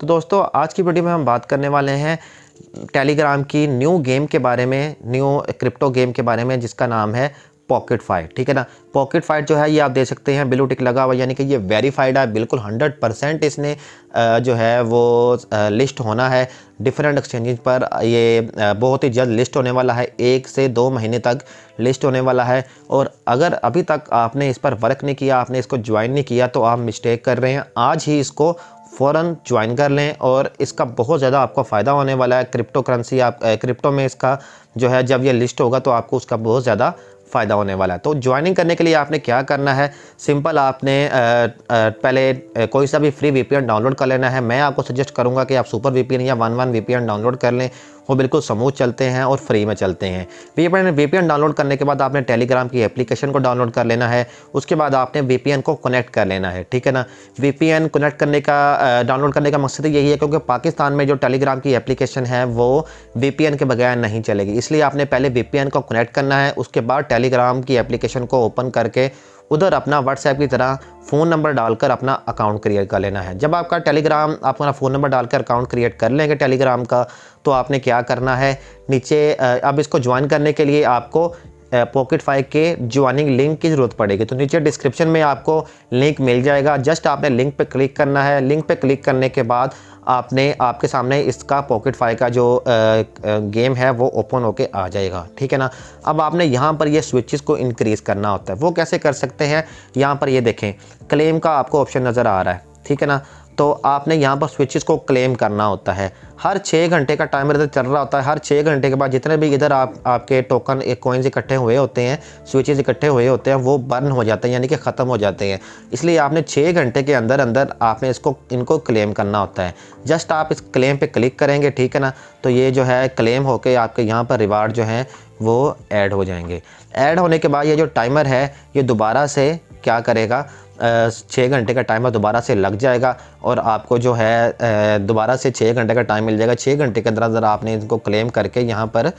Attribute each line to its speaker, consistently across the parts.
Speaker 1: तो दोस्तों आज की वीडियो में हम बात करने वाले हैं टेलीग्राम की न्यू गेम के बारे में न्यू क्रिप्टो गेम के बारे में जिसका नाम है पॉकेट फाइट ठीक है ना पॉकेट फाइट जो है ये आप दे सकते हैं ब्लू टिक लगा हुआ यानी कि ये वेरीफाइड है बिल्कुल हंड्रेड परसेंट इसने जो है वो लिस्ट होना है डिफरेंट एक्सचेंज पर ये बहुत ही जल्द लिस्ट होने वाला है एक से दो महीने तक लिस्ट होने वाला है और अगर अभी तक आपने इस पर वर्क नहीं किया आपने इसको ज्वाइन नहीं किया तो आप मिस्टेक कर रहे हैं आज ही इसको फ़ौर ज्वाइन कर लें और इसका बहुत ज़्यादा आपको फ़ायदा होने वाला है क्रिप्टो करेंसी आप क्रिप्टो में इसका जो है जब ये लिस्ट होगा तो आपको उसका बहुत ज़्यादा फ़ायदा होने वाला है तो ज्वाइनिंग करने के लिए आपने क्या करना है सिंपल आपने पहले कोई सा भी फ्री वी डाउनलोड कर लेना है मैं आपको सजेस्ट करूँगा कि आप सुपर वी या वन वन वी डाउनलोड कर लें वो बिल्कुल समूथ चलते हैं और फ्री में चलते हैं वीपीएन वीपीएन डाउनलोड करने के बाद आपने टेलीग्राम की एप्लीकेशन को डाउनलोड कर लेना है उसके बाद आपने वी को कनेक्ट कर लेना है ठीक है ना वी कनेक्ट करने का डाउनलोड करने का मकसद यही है क्योंकि पाकिस्तान में जो टेलीग्राम की एप्लीकेशन है वो वी के बगैर नहीं चलेगी इसलिए आपने पहले वी को कनेक्ट करना है उसके बाद टेलीग्राम की एप्लीकेशन को ओपन करके उधर अपना व्हाट्सएप की तरह फ़ोन नंबर डालकर अपना अकाउंट क्रिएट कर लेना है जब आपका टेलीग्राम आप अपना फ़ोन नंबर डालकर अकाउंट क्रिएट कर लेंगे टेलीग्राम का तो आपने क्या करना है नीचे अब इसको ज्वाइन करने के लिए आपको पॉकेट फाइव के ज्वाइनिंग लिंक की ज़रूरत पड़ेगी तो नीचे डिस्क्रिप्शन में आपको लिंक मिल जाएगा जस्ट आपने लिंक पर क्लिक करना है लिंक पर क्लिक करने के बाद आपने आपके सामने इसका पॉकेट फाई का जो गेम है वो ओपन होके आ जाएगा ठीक है ना अब आपने यहाँ पर ये स्विचेस को इंक्रीज़ करना होता है वो कैसे कर सकते हैं यहाँ पर ये देखें क्लेम का आपको ऑप्शन नज़र आ रहा है ठीक है ना तो आपने यहाँ पर स्विचेस को क्लेम करना होता है हर छः घंटे का टाइमर इधर चल रहा होता है हर छः घंटे के बाद जितने भी इधर आप आपके टोकन कोइंस इकट्ठे हुए होते हैं स्विचेस इकट्ठे हुए होते हैं वो बर्न हो जाते हैं यानी कि ख़त्म हो जाते हैं इसलिए आपने छः घंटे के अंदर अंदर आपने इसको इनको क्लेम करना होता है जस्ट आप इस क्लेम पर क्लिक करेंगे ठीक है ना तो ये जो है क्लेम होकर आपके यहाँ पर रिवार्ड जो है वो ऐड हो जाएंगे ऐड होने के बाद ये जो टाइमर है ये दोबारा से क्या करेगा छः घंटे का टाइमर दोबारा से लग जाएगा और आपको जो है दोबारा से छः घंटे का टाइम मिल जाएगा छः घंटे के अंदर अंदर आपने इनको क्लेम करके यहाँ पर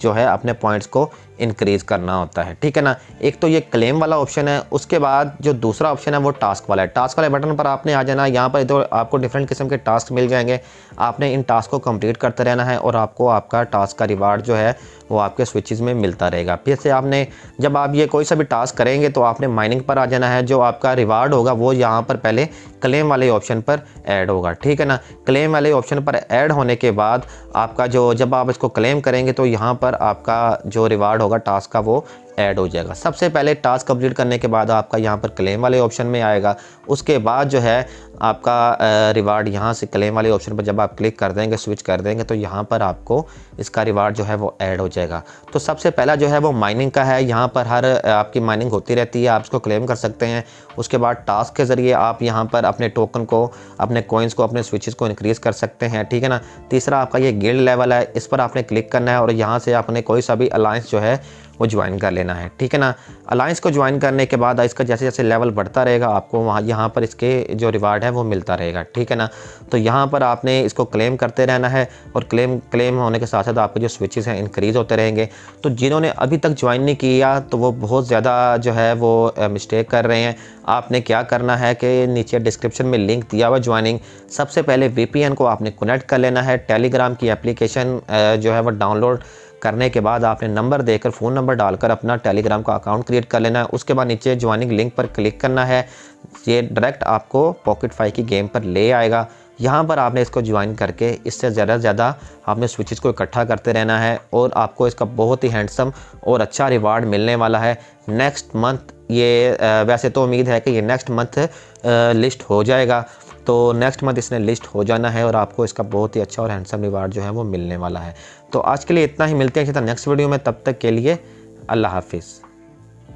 Speaker 1: जो है अपने पॉइंट्स को इंक्रीज करना होता है ठीक है ना एक तो ये क्लेम वाला ऑप्शन है उसके बाद जो दूसरा ऑप्शन है वो टास्क वाला है टास्क वाले बटन पर आपने आ जाना यहाँ पर इधर आपको डिफरेंट किस्म के टास्क मिल जाएंगे आपने इन टास्क को कंप्लीट करते रहना है और आपको आपका टास्क का रिवार्ड जो है वो आपके स्विचेज में मिलता रहेगा फिर से आपने जब आप ये कोई सा भी टास्क करेंगे तो आपने माइनिंग पर आ जाना है जो आपका रिवार्ड होगा वो यहाँ पर पहले क्लेम वाले ऑप्शन पर ऐड होगा ठीक है ना क्लेम वाले ऑप्शन पर ऐड होने के बाद आपका जो जब आप इसको क्लेम करेंगे तो यहाँ पर आपका जो रिवार्ड होगा टास्क का वो ऐड हो जाएगा सबसे पहले टास्क कंप्लीट करने के बाद आपका यहाँ पर क्लेम वाले ऑप्शन में आएगा उसके बाद जो है आपका रिवार्ड यहाँ से क्लेम वाले ऑप्शन पर जब आप क्लिक कर देंगे स्विच कर देंगे तो यहाँ पर आपको इसका रिवार्ड जो है वो ऐड हो जाएगा तो सबसे पहला जो है वो माइनिंग का है यहाँ पर हर आपकी माइनिंग होती रहती है आप इसको क्लेम कर सकते हैं उसके बाद टास्क के ज़रिए आप यहाँ पर अपने टोकन को अपने कोइंस को अपने स्विचेस को इनक्रीज़ कर सकते हैं ठीक है ना तीसरा आपका ये गिल्ड लेवल है इस पर आपने क्लिक करना है और यहाँ से आपने कोई सा भी अलायंस जो है वो ज्वाइन कर लेना है ठीक है ना अलायंस को ज्वाइन करने के बाद इसका जैसे जैसे लेवल बढ़ता रहेगा आपको वहाँ यहाँ पर इसके जो रिवार्ड है वो मिलता रहेगा ठीक है ना तो यहाँ पर आपने इसको क्लेम करते रहना है और क्लेम क्लेम होने के साथ साथ आपके जो स्विचेस हैं इंक्रीज़ होते रहेंगे तो जिन्होंने अभी तक ज्वाइन नहीं किया तो वो बहुत ज़्यादा जो है वो मिस्टेक कर रहे हैं आपने क्या करना है कि नीचे डिस्क्रिप्शन में लिंक दिया हुआ ज्वाइनिंग सबसे पहले वी को आपने कनेक्ट कर लेना है टेलीग्राम की एप्लीकेशन जो है वो डाउनलोड करने के बाद आपने नंबर देकर फ़ोन नंबर डालकर अपना टेलीग्राम का अकाउंट क्रिएट कर लेना है उसके बाद नीचे ज्वाइनिंग लिंक पर क्लिक करना है ये डायरेक्ट आपको पॉकेट फाइव की गेम पर ले आएगा यहाँ पर आपने इसको ज्वाइन करके इससे ज़्यादा से ज़्यादा आपने स्विचेस को इकट्ठा करते रहना है और आपको इसका बहुत ही हैंडसम और अच्छा रिवार्ड मिलने वाला है नेक्स्ट मंथ ये वैसे तो उम्मीद है कि ये नेक्स्ट मंथ लिस्ट हो जाएगा तो नेक्स्ट मंथ इसने लिस्ट हो जाना है और आपको इसका बहुत ही अच्छा और हैंडसम रिवार्ड जो है वो मिलने वाला है तो आज के लिए इतना ही मिलते हैं नेक्स्ट वीडियो में तब तक के लिए अल्लाह हाफिज़